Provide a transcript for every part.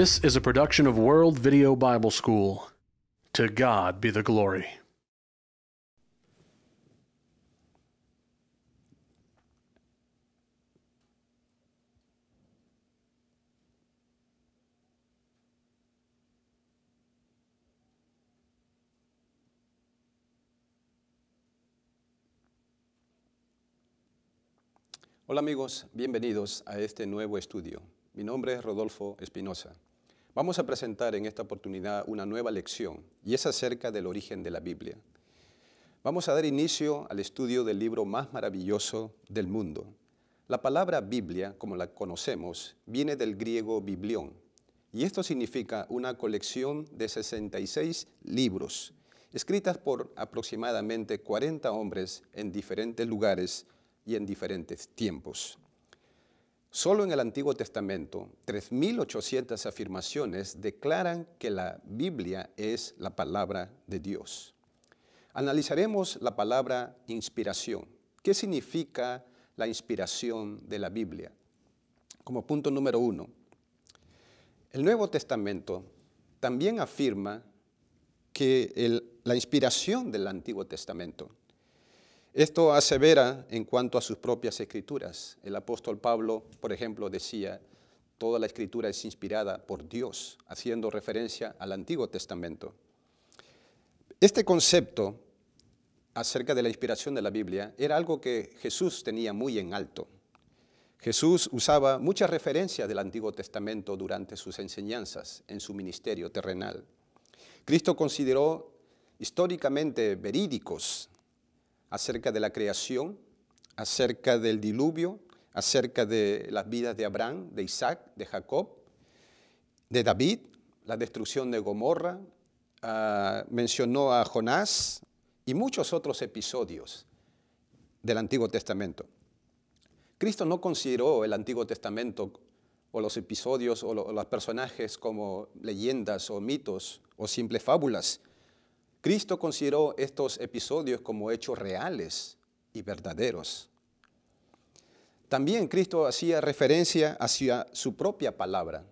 This is a production of World Video Bible School. To God be the glory. Hola amigos, bienvenidos a este nuevo estudio. Mi nombre es Rodolfo Espinosa. Vamos a presentar en esta oportunidad una nueva lección y es acerca del origen de la Biblia. Vamos a dar inicio al estudio del libro más maravilloso del mundo. La palabra Biblia, como la conocemos, viene del griego biblión y esto significa una colección de 66 libros escritas por aproximadamente 40 hombres en diferentes lugares y en diferentes tiempos. Solo en el Antiguo Testamento, 3.800 afirmaciones declaran que la Biblia es la palabra de Dios. Analizaremos la palabra inspiración. ¿Qué significa la inspiración de la Biblia? Como punto número uno, el Nuevo Testamento también afirma que la inspiración del Antiguo Testamento esto asevera en cuanto a sus propias escrituras. El apóstol Pablo, por ejemplo, decía, toda la escritura es inspirada por Dios, haciendo referencia al Antiguo Testamento. Este concepto acerca de la inspiración de la Biblia era algo que Jesús tenía muy en alto. Jesús usaba muchas referencias del Antiguo Testamento durante sus enseñanzas en su ministerio terrenal. Cristo consideró históricamente verídicos acerca de la creación, acerca del diluvio, acerca de las vidas de Abraham, de Isaac, de Jacob, de David, la destrucción de Gomorra, ah, mencionó a Jonás y muchos otros episodios del Antiguo Testamento. Cristo no consideró el Antiguo Testamento o los episodios o los personajes como leyendas o mitos o simples fábulas, Cristo consideró estos episodios como hechos reales y verdaderos. También Cristo hacía referencia hacia su propia palabra.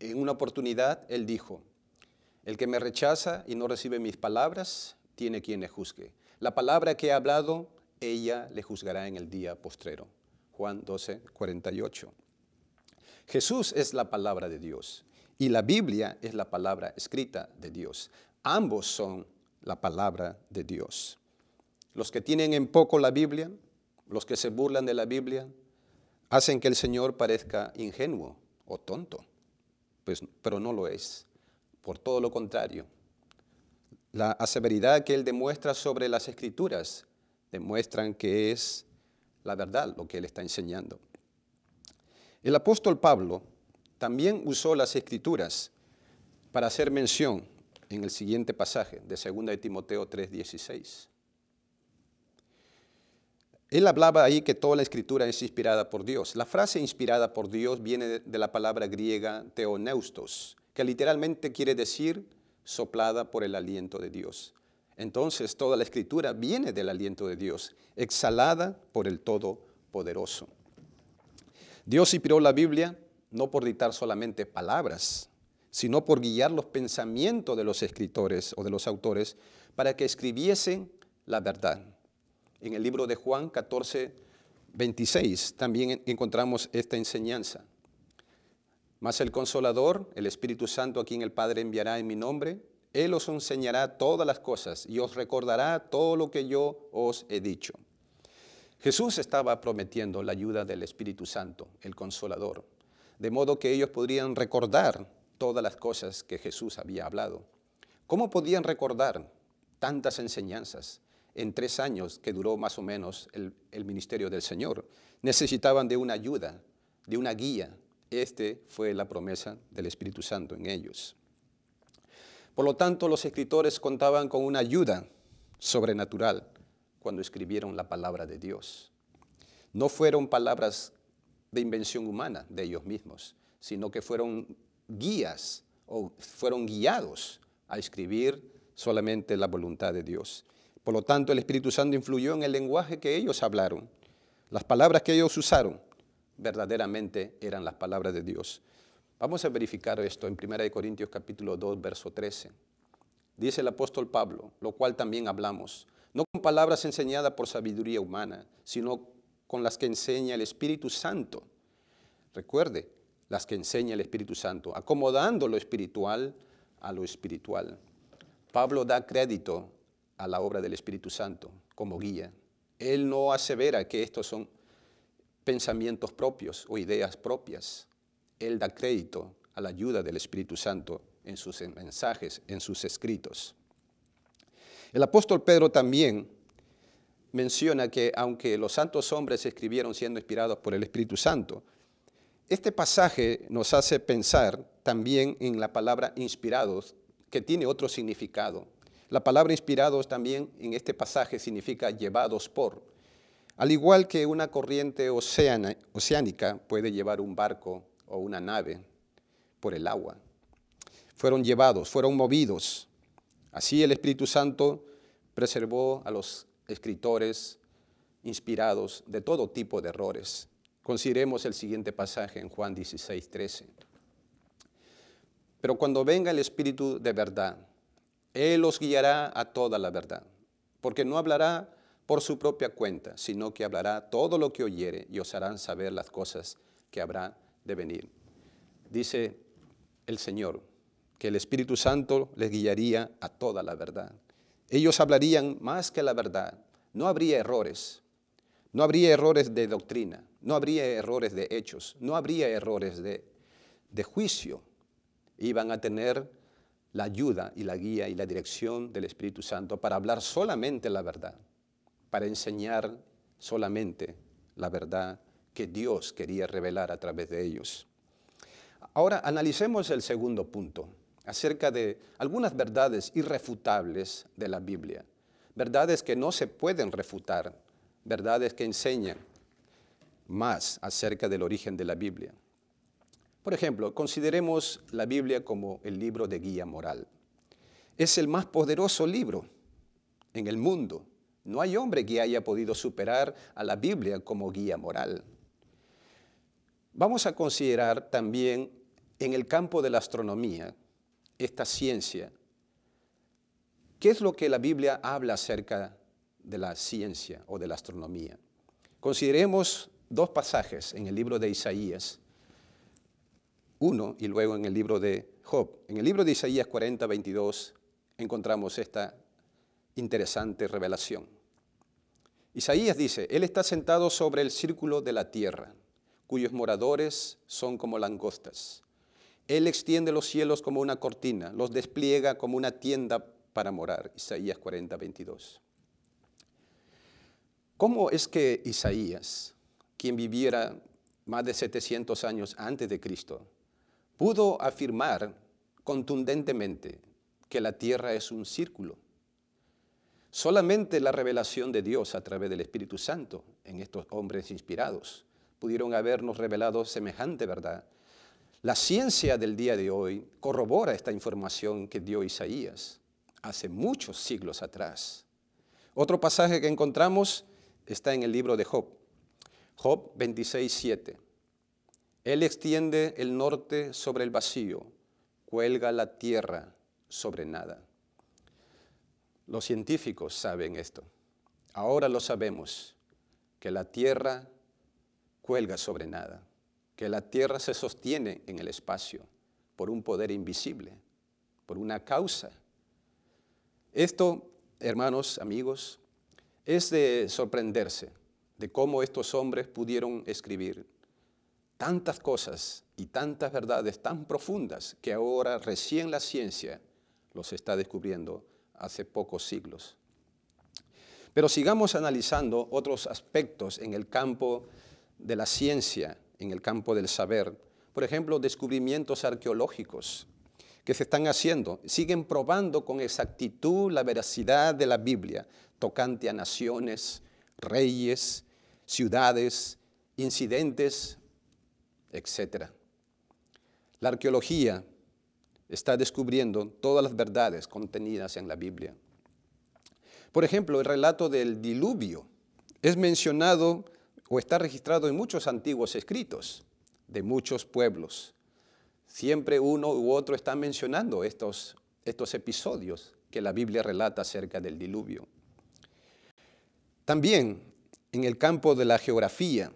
En una oportunidad Él dijo, el que me rechaza y no recibe mis palabras, tiene quien le juzgue. La palabra que he hablado, ella le juzgará en el día postrero. Juan 12, 48. Jesús es la palabra de Dios y la Biblia es la palabra escrita de Dios. Ambos son la palabra de Dios. Los que tienen en poco la Biblia, los que se burlan de la Biblia, hacen que el Señor parezca ingenuo o tonto, pues, pero no lo es. Por todo lo contrario, la aseveridad que Él demuestra sobre las escrituras demuestran que es la verdad lo que Él está enseñando. El apóstol Pablo también usó las escrituras para hacer mención en el siguiente pasaje de 2 de Timoteo 3:16. Él hablaba ahí que toda la escritura es inspirada por Dios. La frase inspirada por Dios viene de la palabra griega teoneustos, que literalmente quiere decir soplada por el aliento de Dios. Entonces toda la escritura viene del aliento de Dios, exhalada por el Todopoderoso. Dios inspiró la Biblia no por dictar solamente palabras, sino por guiar los pensamientos de los escritores o de los autores para que escribiesen la verdad. En el libro de Juan 14, 26 también encontramos esta enseñanza. Mas el consolador, el Espíritu Santo, a quien el Padre enviará en mi nombre, Él os enseñará todas las cosas y os recordará todo lo que yo os he dicho. Jesús estaba prometiendo la ayuda del Espíritu Santo, el consolador, de modo que ellos podrían recordar todas las cosas que Jesús había hablado. ¿Cómo podían recordar tantas enseñanzas en tres años que duró más o menos el, ministerio del Señor? Necesitaban de una ayuda, de una guía. Este fue la promesa del Espíritu Santo en ellos. Por lo tanto, los escritores contaban con una ayuda sobrenatural cuando escribieron la palabra de Dios. No fueron palabras de invención humana de ellos mismos, sino que fueron guías o fueron guiados a escribir solamente la voluntad de Dios. Por lo tanto, el Espíritu Santo influyó en el lenguaje que ellos hablaron. Las palabras que ellos usaron verdaderamente eran las palabras de Dios. Vamos a verificar esto en 1 Corintios capítulo 2, verso 13. Dice el apóstol Pablo, lo cual también hablamos, no con palabras enseñadas por sabiduría humana, sino con las que enseña el Espíritu Santo. Recuerde, las que enseña el Espíritu Santo, acomodando lo espiritual a lo espiritual. Pablo da crédito a la obra del Espíritu Santo como guía. Él no asevera que estos son pensamientos propios o ideas propias. Él da crédito a la ayuda del Espíritu Santo en sus mensajes, en sus escritos. El apóstol Pedro también menciona que aunque los santos hombres escribieron siendo inspirados por el Espíritu Santo, este pasaje nos hace pensar también en la palabra inspirados, que tiene otro significado. La palabra inspirados también en este pasaje significa llevados por. Al igual que una corriente oceánica puede llevar un barco o una nave por el agua. Fueron llevados, fueron movidos. Así el Espíritu Santo preservó a los escritores inspirados de todo tipo de errores Consideremos el siguiente pasaje en Juan 16, 13. Pero cuando venga el Espíritu de verdad, Él os guiará a toda la verdad, porque no hablará por su propia cuenta, sino que hablará todo lo que oyere y os harán saber las cosas que habrá de venir. Dice el Señor que el Espíritu Santo les guiaría a toda la verdad. Ellos hablarían más que la verdad, no habría errores, no habría errores de doctrina, no habría errores de hechos, no habría errores de, de juicio. Iban a tener la ayuda y la guía y la dirección del Espíritu Santo para hablar solamente la verdad, para enseñar solamente la verdad que Dios quería revelar a través de ellos. Ahora analicemos el segundo punto acerca de algunas verdades irrefutables de la Biblia, verdades que no se pueden refutar verdades que enseñan más acerca del origen de la Biblia. Por ejemplo, consideremos la Biblia como el libro de guía moral. Es el más poderoso libro en el mundo. No hay hombre que haya podido superar a la Biblia como guía moral. Vamos a considerar también en el campo de la astronomía, esta ciencia, ¿qué es lo que la Biblia habla acerca de? de la ciencia o de la astronomía. Consideremos dos pasajes en el libro de Isaías, uno y luego en el libro de Job. En el libro de Isaías 40, 22 encontramos esta interesante revelación. Isaías dice, Él está sentado sobre el círculo de la tierra, cuyos moradores son como langostas. Él extiende los cielos como una cortina, los despliega como una tienda para morar. Isaías 40, 22. ¿Cómo es que Isaías, quien viviera más de 700 años antes de Cristo, pudo afirmar contundentemente que la tierra es un círculo? Solamente la revelación de Dios a través del Espíritu Santo en estos hombres inspirados pudieron habernos revelado semejante verdad. La ciencia del día de hoy corrobora esta información que dio Isaías hace muchos siglos atrás. Otro pasaje que encontramos está en el libro de Job. Job 26.7. Él extiende el norte sobre el vacío, cuelga la tierra sobre nada. Los científicos saben esto. Ahora lo sabemos, que la tierra cuelga sobre nada, que la tierra se sostiene en el espacio por un poder invisible, por una causa. Esto, hermanos, amigos, es de sorprenderse de cómo estos hombres pudieron escribir tantas cosas y tantas verdades tan profundas que ahora recién la ciencia los está descubriendo hace pocos siglos. Pero sigamos analizando otros aspectos en el campo de la ciencia, en el campo del saber. Por ejemplo, descubrimientos arqueológicos que se están haciendo, siguen probando con exactitud la veracidad de la Biblia, tocante a naciones, reyes, ciudades, incidentes, etc. La arqueología está descubriendo todas las verdades contenidas en la Biblia. Por ejemplo, el relato del diluvio es mencionado o está registrado en muchos antiguos escritos de muchos pueblos. Siempre uno u otro está mencionando estos, estos episodios que la Biblia relata acerca del diluvio. También en el campo de la geografía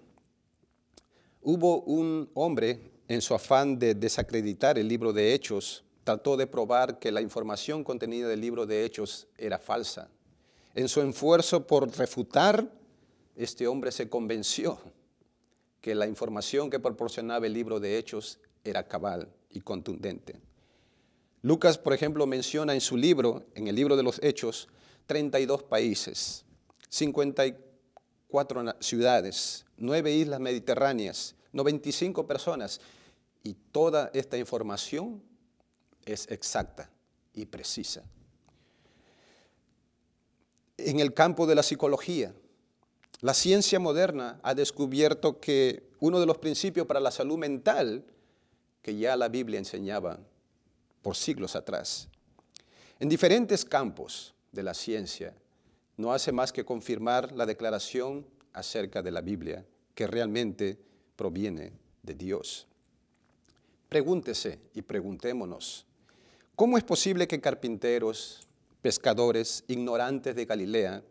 hubo un hombre en su afán de desacreditar el libro de Hechos, trató de probar que la información contenida del libro de Hechos era falsa. En su esfuerzo por refutar, este hombre se convenció que la información que proporcionaba el libro de Hechos era cabal y contundente. Lucas, por ejemplo, menciona en su libro, en el libro de los Hechos, 32 países. 54 ciudades, 9 islas mediterráneas, 95 personas. Y toda esta información es exacta y precisa. En el campo de la psicología, la ciencia moderna ha descubierto que uno de los principios para la salud mental que ya la Biblia enseñaba por siglos atrás. En diferentes campos de la ciencia no hace más que confirmar la declaración acerca de la Biblia, que realmente proviene de Dios. Pregúntese y preguntémonos, ¿cómo es posible que carpinteros, pescadores, ignorantes de Galilea,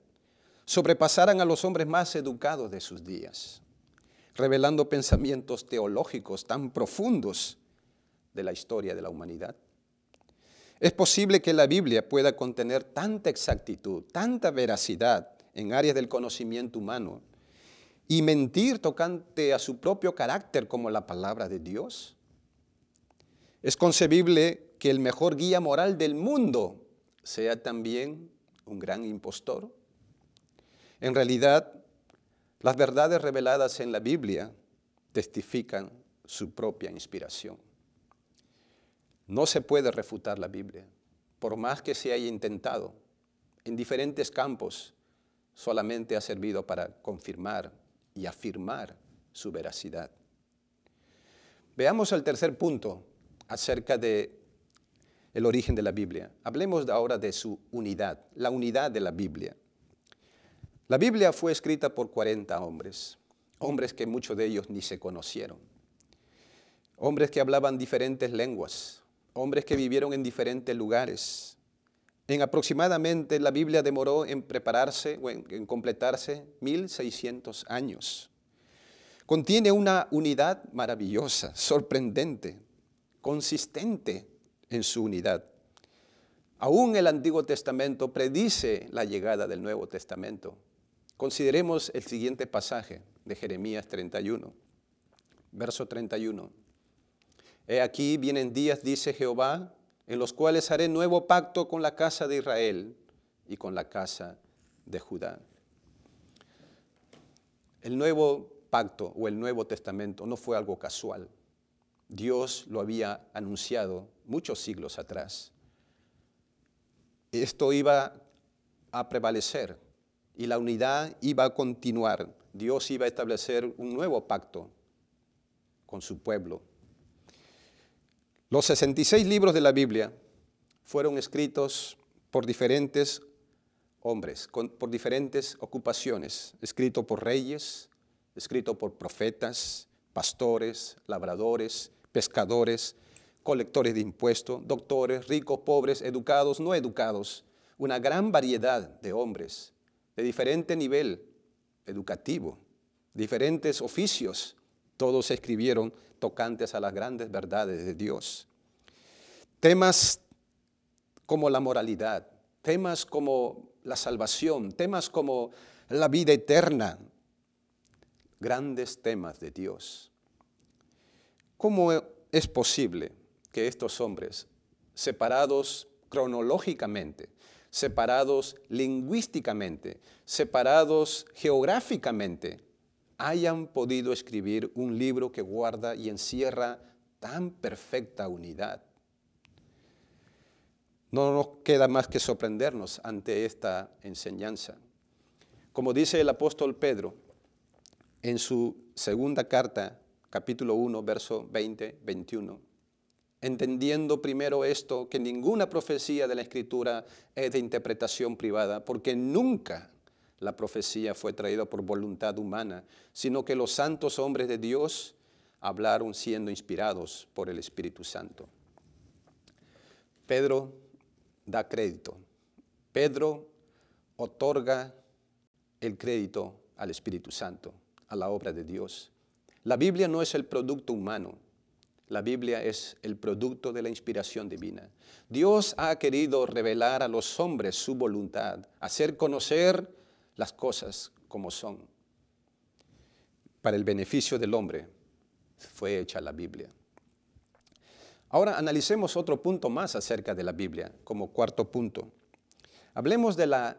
sobrepasaran a los hombres más educados de sus días, revelando pensamientos teológicos tan profundos de la historia de la humanidad? Es posible que la Biblia pueda contener tanta exactitud, tanta veracidad en áreas del conocimiento humano y mentir tocante a su propio carácter como la palabra de Dios. Es concebible que el mejor guía moral del mundo sea también un gran impostor. En realidad, las verdades reveladas en la Biblia testifican su propia inspiración. No se puede refutar la Biblia, por más que se haya intentado en diferentes campos, solamente ha servido para confirmar y afirmar su veracidad. Veamos el tercer punto acerca de el origen de la Biblia. Hablemos ahora de su unidad, la unidad de la Biblia. La Biblia fue escrita por 40 hombres, hombres que muchos de ellos ni se conocieron, hombres que hablaban diferentes lenguas, hombres que vivieron en diferentes lugares. En aproximadamente la Biblia demoró en prepararse o en, completarse 1600 años. Contiene una unidad maravillosa, sorprendente, consistente en su unidad. Aún el Antiguo Testamento predice la llegada del Nuevo Testamento. Consideremos el siguiente pasaje de Jeremías 31, verso 31. He aquí vienen días, dice Jehová, en los cuales haré nuevo pacto con la casa de Israel y con la casa de Judá. El nuevo pacto o el Nuevo Testamento no fue algo casual. Dios lo había anunciado muchos siglos atrás. Esto iba a prevalecer y la unidad iba a continuar. Dios iba a establecer un nuevo pacto con su pueblo, los 66 libros de la Biblia fueron escritos por diferentes hombres, por diferentes ocupaciones, escrito por reyes, escrito por profetas, pastores, labradores, pescadores, colectores de impuestos, doctores, ricos, pobres, educados, no educados, una gran variedad de hombres de diferente nivel educativo, diferentes oficios, todos escribieron tocantes a las grandes verdades de Dios. Temas como la moralidad, temas como la salvación, temas como la vida eterna, grandes temas de Dios. ¿Cómo es posible que estos hombres, separados cronológicamente, separados lingüísticamente, separados geográficamente, hayan podido escribir un libro que guarda y encierra tan perfecta unidad. No nos queda más que sorprendernos ante esta enseñanza. Como dice el apóstol Pedro en su segunda carta, capítulo 1, verso 20, 21, entendiendo primero esto, que ninguna profecía de la Escritura es de interpretación privada, porque nunca la profecía fue traída por voluntad humana, sino que los santos hombres de Dios hablaron siendo inspirados por el Espíritu Santo. Pedro da crédito. Pedro otorga el crédito al Espíritu Santo, a la obra de Dios. La Biblia no es el producto humano, la Biblia es el producto de la inspiración divina. Dios ha querido revelar a los hombres su voluntad, hacer conocer las cosas como son. Para el beneficio del hombre fue hecha la Biblia. Ahora analicemos otro punto más acerca de la Biblia, como cuarto punto. Hablemos de la,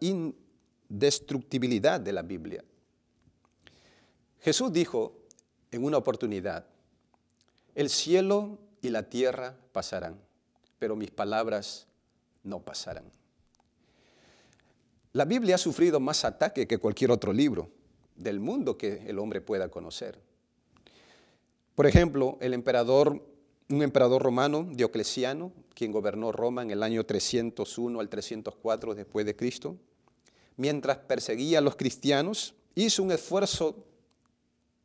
indestructibilidad de la Biblia. Jesús dijo en una oportunidad, el cielo y la tierra pasarán, pero mis palabras no pasarán. La Biblia ha sufrido más ataque que cualquier otro libro del mundo que el hombre pueda conocer. Por ejemplo, el emperador, un emperador romano, Diocleciano, quien gobernó Roma en el año 301 al 304 después de Cristo, mientras perseguía a los cristianos, hizo un esfuerzo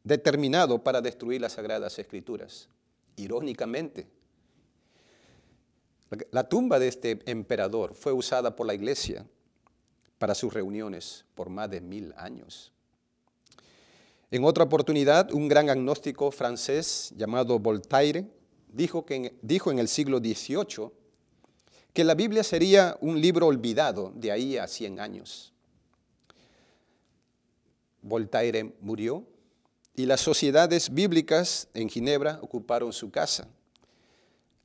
determinado para destruir las sagradas escrituras. Irónicamente, la tumba de este emperador fue usada por la iglesia para sus reuniones por más de mil años. En otra oportunidad, un gran agnóstico francés llamado Voltaire dijo, que en, dijo en el siglo XVIII que la Biblia sería un libro olvidado de ahí a 100 años. Voltaire murió y las sociedades bíblicas en Ginebra ocuparon su casa,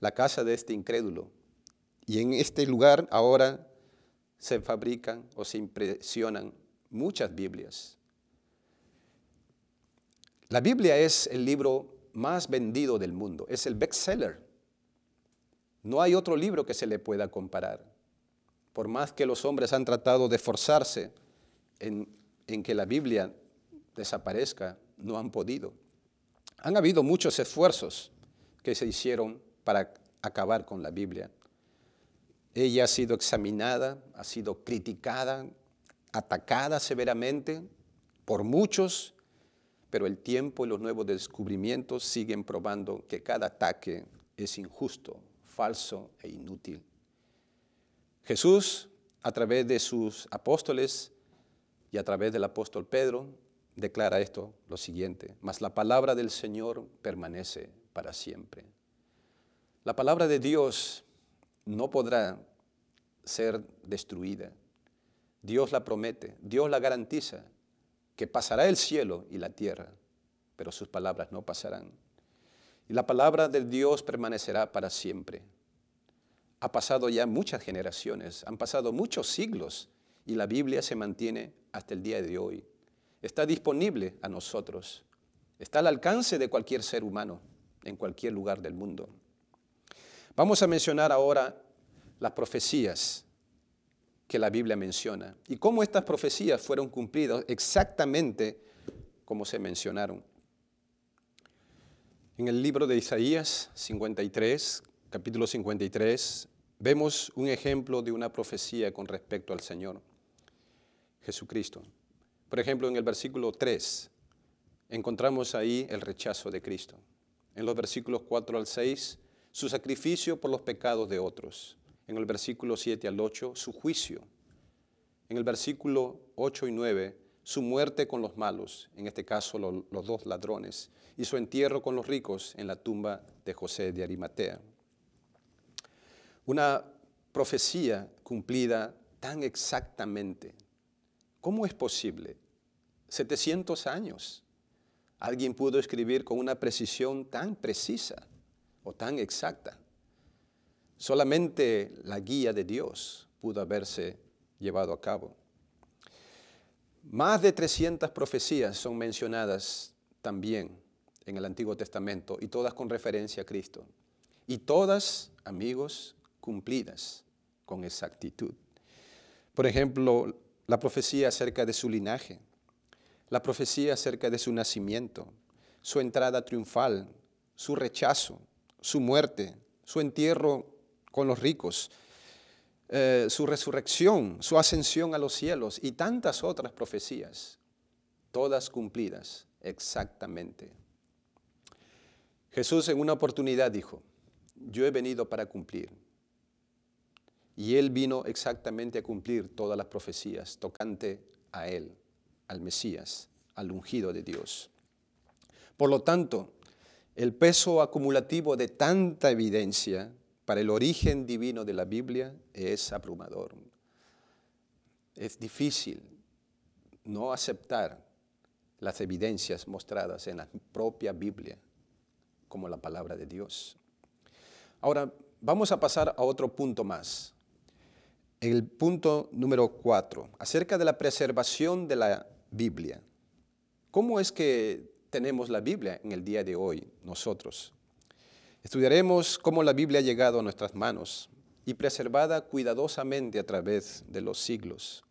la casa de este incrédulo. Y en este lugar ahora se fabrican o se impresionan muchas Biblias. La Biblia es el libro más vendido del mundo, es el bestseller. No hay otro libro que se le pueda comparar. Por más que los hombres han tratado de forzarse en que la Biblia desaparezca, no han podido. Han habido muchos esfuerzos que se hicieron para acabar con la Biblia, ella ha sido examinada, ha sido criticada, atacada severamente por muchos, pero el tiempo y los nuevos descubrimientos siguen probando que cada ataque es injusto, falso e inútil. Jesús, a través de sus apóstoles y a través del apóstol Pedro, declara esto lo siguiente, mas la palabra del Señor permanece para siempre. La palabra de Dios no podrá ser destruida. Dios la promete, Dios la garantiza, que pasará el cielo y la tierra, pero sus palabras no pasarán. Y la palabra de Dios permanecerá para siempre. Ha pasado ya muchas generaciones, han pasado muchos siglos y la Biblia se mantiene hasta el día de hoy. Está disponible a nosotros, está al alcance de cualquier ser humano en cualquier lugar del mundo. Vamos a mencionar ahora las profecías que la Biblia menciona y cómo estas profecías fueron cumplidas exactamente como se mencionaron. En el libro de Isaías 53, capítulo 53, vemos un ejemplo de una profecía con respecto al Señor Jesucristo. Por ejemplo, en el versículo 3 encontramos ahí el rechazo de Cristo. En los versículos 4 al 6 su sacrificio por los pecados de otros. En el versículo 7 al 8, su juicio. En el versículo 8 y 9, su muerte con los malos, en este caso los dos ladrones, y su entierro con los ricos en la tumba de José de Arimatea. Una profecía cumplida tan exactamente. ¿Cómo es posible? 700 años. Alguien pudo escribir con una precisión tan precisa o tan exacta. Solamente la guía de Dios pudo haberse llevado a cabo. Más de 300 profecías son mencionadas también en el Antiguo Testamento y todas con referencia a Cristo. Y todas, amigos, cumplidas con exactitud. Por ejemplo, la profecía acerca de su linaje, la profecía acerca de su nacimiento, su entrada triunfal, su rechazo, su muerte, su entierro con los ricos, eh, su resurrección, su ascensión a los cielos y tantas otras profecías, todas cumplidas exactamente. Jesús en una oportunidad dijo, yo he venido para cumplir. Y él vino exactamente a cumplir todas las profecías tocante a él, al Mesías, al ungido de Dios. Por lo tanto, el peso acumulativo de tanta evidencia para el origen divino de la Biblia es abrumador. Es difícil no aceptar las evidencias mostradas en la propia Biblia como la palabra de Dios. Ahora, vamos a pasar a otro punto más. El punto número cuatro, acerca de la preservación de la Biblia. ¿Cómo es que tenemos la Biblia en el día de hoy, nosotros. Estudiaremos cómo la Biblia ha llegado a nuestras manos y preservada cuidadosamente a través de los siglos.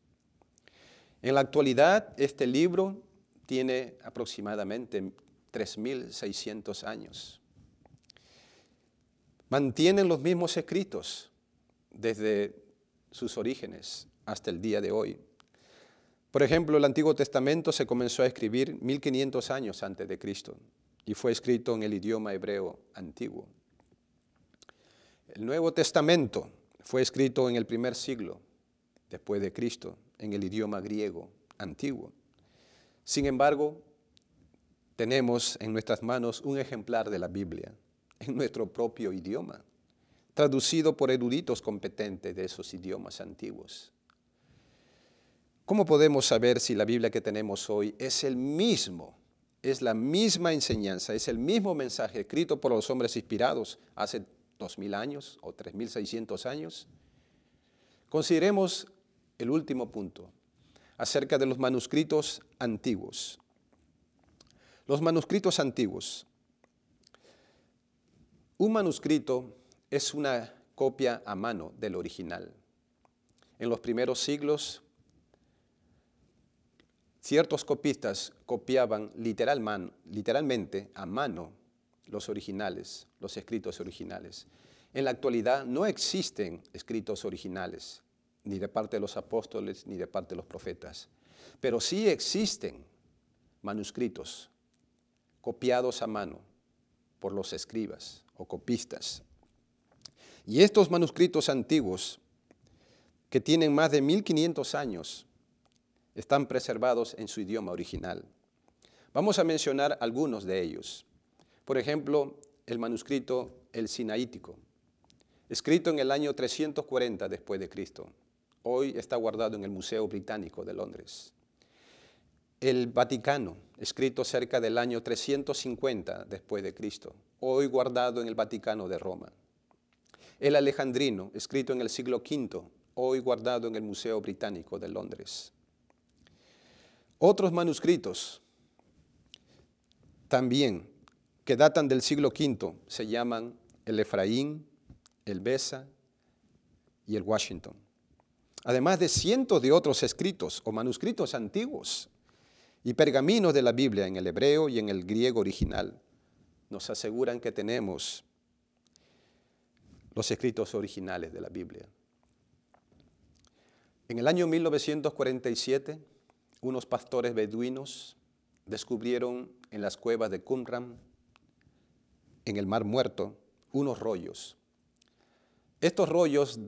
En la actualidad, este libro tiene aproximadamente 3.600 años. Mantienen los mismos escritos desde sus orígenes hasta el día de hoy. Por ejemplo, el Antiguo Testamento se comenzó a escribir 1500 años antes de Cristo y fue escrito en el idioma hebreo antiguo. El Nuevo Testamento fue escrito en el primer siglo después de Cristo en el idioma griego antiguo. Sin embargo, tenemos en nuestras manos un ejemplar de la Biblia en nuestro propio idioma, traducido por eruditos competentes de esos idiomas antiguos. ¿Cómo podemos saber si la Biblia que tenemos hoy es el mismo? Es la misma enseñanza, es el mismo mensaje escrito por los hombres inspirados hace 2000 años o 3600 años. Consideremos el último punto acerca de los manuscritos antiguos. Los manuscritos antiguos. Un manuscrito es una copia a mano del original. En los primeros siglos Ciertos copistas copiaban literalmente a mano los originales, los escritos originales. En la actualidad no existen escritos originales, ni de parte de los apóstoles, ni de parte de los profetas, pero sí existen manuscritos copiados a mano por los escribas o copistas. Y estos manuscritos antiguos, que tienen más de 1500 años, están preservados en su idioma original. Vamos a mencionar algunos de ellos. Por ejemplo, el manuscrito El Sinaítico, escrito en el año 340 después de Cristo. Hoy está guardado en el Museo Británico de Londres. El Vaticano, escrito cerca del año 350 después de Cristo, hoy guardado en el Vaticano de Roma. El Alejandrino, escrito en el siglo V, hoy guardado en el Museo Británico de Londres. Otros manuscritos también que datan del siglo V se llaman el Efraín, el Besa y el Washington. Además de cientos de otros escritos o manuscritos antiguos y pergaminos de la Biblia en el hebreo y en el griego original, nos aseguran que tenemos los escritos originales de la Biblia. En el año 1947, unos pastores beduinos descubrieron en las cuevas de Qumran, en el Mar Muerto, unos rollos. Estos rollos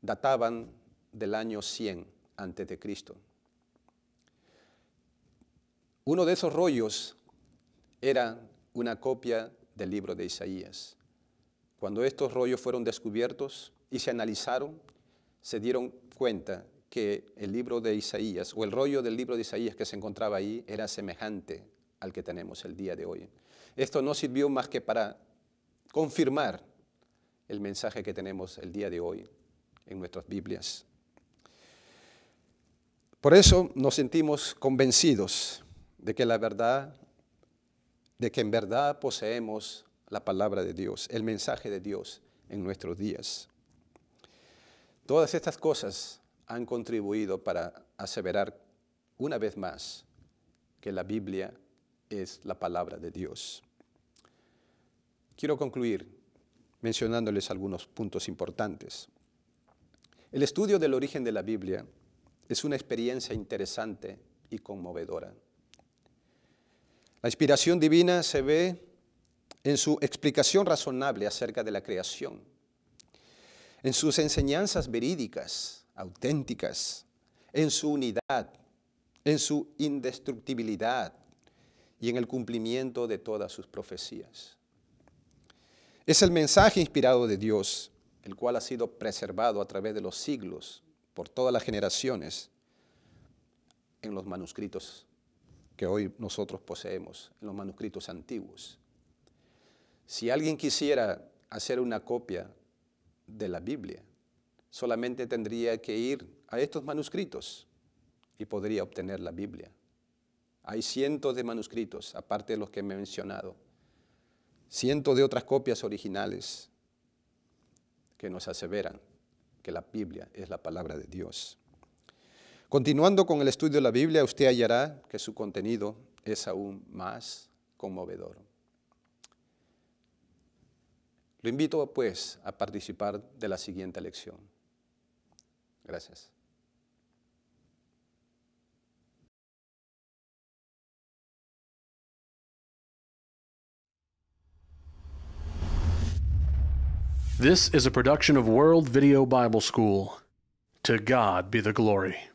databan del año 100 antes de Cristo. Uno de esos rollos era una copia del libro de Isaías. Cuando estos rollos fueron descubiertos y se analizaron, se dieron cuenta que el libro de Isaías o el rollo del libro de Isaías que se encontraba ahí era semejante al que tenemos el día de hoy. Esto no sirvió más que para confirmar el mensaje que tenemos el día de hoy en nuestras Biblias. Por eso nos sentimos convencidos de que la verdad, de que en verdad poseemos la palabra de Dios, el mensaje de Dios en nuestros días. Todas estas cosas han contribuido para aseverar una vez más que la Biblia es la palabra de Dios. Quiero concluir mencionándoles algunos puntos importantes. El estudio del origen de la Biblia es una experiencia interesante y conmovedora. La inspiración divina se ve en su explicación razonable acerca de la creación, en sus enseñanzas verídicas auténticas, en su unidad, en su indestructibilidad y en el cumplimiento de todas sus profecías. Es el mensaje inspirado de Dios, el cual ha sido preservado a través de los siglos, por todas las generaciones, en los manuscritos que hoy nosotros poseemos, en los manuscritos antiguos. Si alguien quisiera hacer una copia de la Biblia, solamente tendría que ir a estos manuscritos y podría obtener la Biblia. Hay cientos de manuscritos, aparte de los que he mencionado, cientos de otras copias originales que nos aseveran que la Biblia es la palabra de Dios. Continuando con el estudio de la Biblia, usted hallará que su contenido es aún más conmovedor. Lo invito pues a participar de la siguiente lección. Gracias. This is a production of World Video Bible School. To God be the glory.